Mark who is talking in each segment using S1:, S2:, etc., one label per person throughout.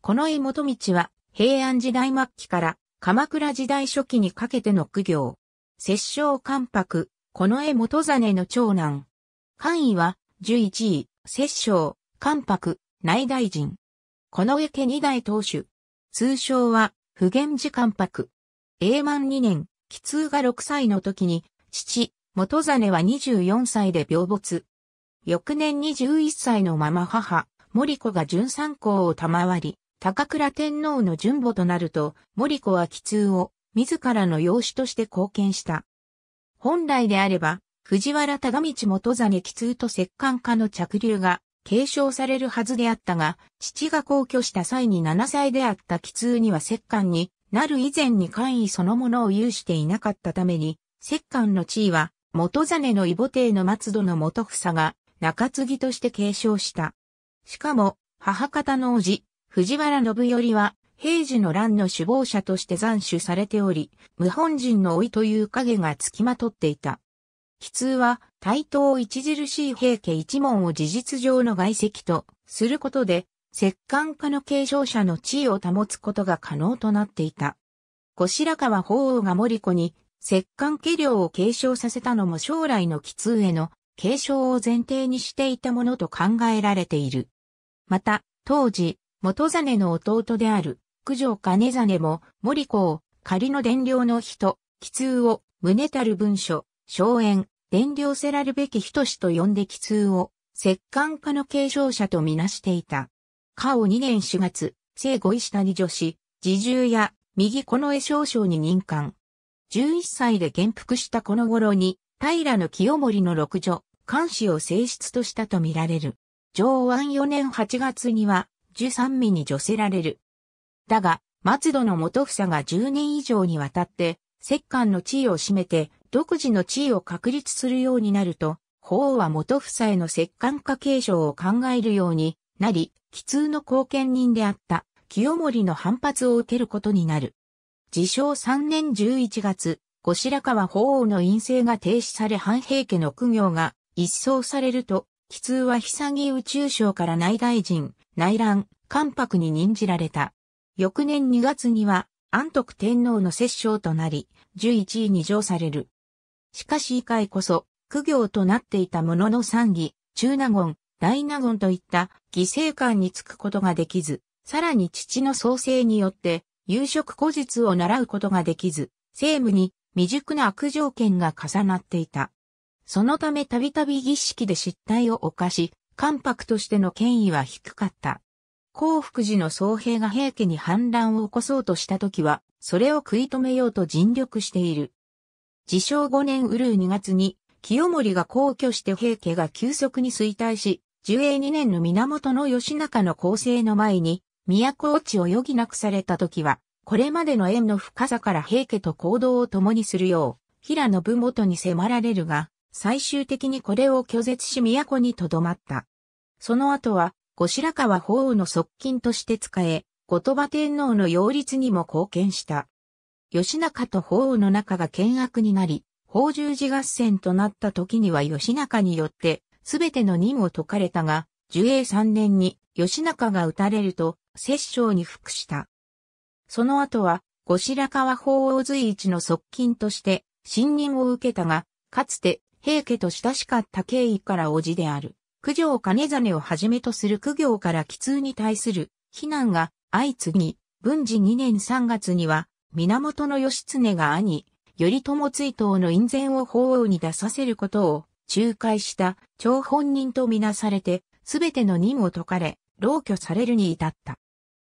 S1: この井元道は平安時代末期から鎌倉時代初期にかけての苦行。摂政関白、この江元真の長男。官位は11位、摂政、関白、内大臣。この江家二代当主。通称は、不言寺関白。永満二年、奇痛が6歳の時に、父、元真は24歳で病没。翌年21歳のまま母、森子が13校を賜り、高倉天皇の順母となると、森子は奇通を自らの養子として貢献した。本来であれば、藤原忠道元に奇通と摂関家の着流が継承されるはずであったが、父が皇居した際に7歳であった奇通には摂関になる以前に官位そのものを有していなかったために、摂関の地位は元根の異母帝の松戸の元房が中継ぎとして継承した。しかも、母方の叔父、藤原信頼は、平時の乱の首謀者として斬首されており、無本人の老いという影がつきまとっていた。奇通は、対等著しい平家一門を事実上の外籍とすることで、摂関家の継承者の地位を保つことが可能となっていた。後白河法皇が森子に、摂関家領を継承させたのも将来の奇通への継承を前提にしていたものと考えられている。また、当時、元真の弟である、九条兼真も、森子を、仮の伝領の人、奇通を、胸たる文書、荘園、伝領せらるべき人志と呼んで奇通を、摂関家の継承者とみなしていた。家を2年4月、生後石谷女子、自重や、右この絵少将に任官。11歳で元服したこの頃に、平清盛の六女、監視を正室としたとみられる。上安4年8月には、樹山味に除せられる。だが、松戸の元房が10年以上にわたって、摂関の地位を占めて、独自の地位を確立するようになると、法は元房への摂関化継承を考えるようになり、奇通の貢献人であった清盛の反発を受けることになる。自称3年11月、後白河法皇の陰性が停止され半平家の苦行が一掃されると、奇通は久木宇宙省から内大臣、内乱、関白に任じられた。翌年2月には、安徳天皇の摂政となり、11位に上される。しかし以下こそ、苦行となっていたものの参議、中納言、大納言といった犠牲感につくことができず、さらに父の創生によって、夕食古日を習うことができず、政務に未熟な悪条件が重なっていた。そのためたびたび儀式で失態を犯し、関白としての権威は低かった。幸福寺の僧兵が平家に反乱を起こそうとした時は、それを食い止めようと尽力している。自称5年うるう2月に、清盛が皇居して平家が急速に衰退し、寿永2年の源義仲の構成の前に、都落ちを余儀なくされた時は、これまでの縁の深さから平家と行動を共にするよう、平信元に迫られるが、最終的にこれを拒絶し都に留まった。その後は、後白河法皇の側近として使え、後鳥羽天皇の擁立にも貢献した。義仲と法皇の仲が険悪になり、法十字合戦となった時には義仲によって、すべての任を解かれたが、寿永三年に義仲が討たれると、摂政に服した。その後は、後白河法皇随一の側近として、信任を受けたが、かつて平家と親しかった経緯から叔父である。九条金真をはじめとする九行から奇痛に対する非難が相次ぎ、文治2年3月には、源義経が兄、頼朝追悼の院前を法王に出させることを仲介した張本人とみなされて、すべての任を解かれ、老去されるに至った。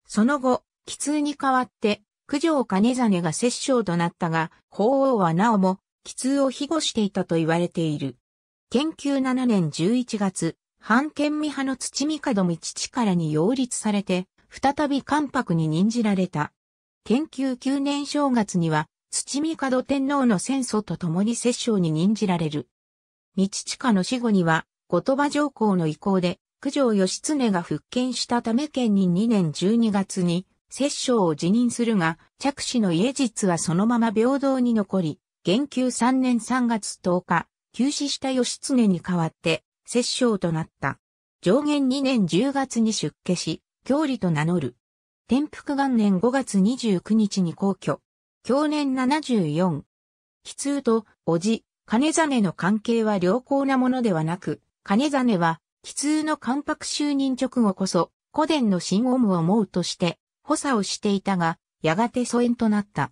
S1: その後、奇痛に代わって、九条金真が摂政となったが、法王はなおも、奇痛を庇護していたと言われている。研究7年11月、反県美派の土見門道らに擁立されて、再び関白に任じられた。研究九年正月には、土見門天皇の戦祖と共に摂政に任じられる。道近の死後には、後鳥羽上皇の意向で、九条義経が復権したため県に2年12月に、摂政を辞任するが、着手の家実はそのまま平等に残り、元久3年3月10日、休止した義経に代わって、摂政となった。上限2年10月に出家し、教理と名乗る。天福元年5月29日に皇居。享年74。奇通と、叔父、金真の関係は良好なものではなく、金真は、奇通の関白就任直後こそ、古殿の新オムを思うとして、補佐をしていたが、やがて疎遠となった。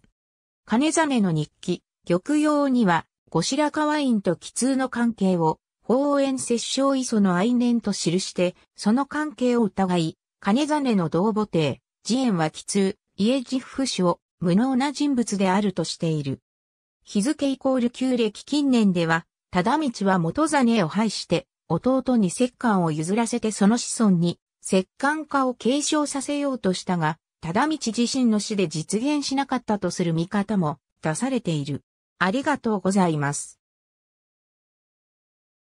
S1: 金真の日記、玉葉には、後白河院と奇通の関係を、法縁摂政磯の愛念と記して、その関係を疑い、金真の同母帝、慈縁は奇痛、家実不死を無能な人物であるとしている。日付イコール旧暦近年では、忠道は元真を廃して、弟に摂関を譲らせてその子孫に、摂関化を継承させようとしたが、忠道自身の死で実現しなかったとする見方も出されている。ありがとうございます。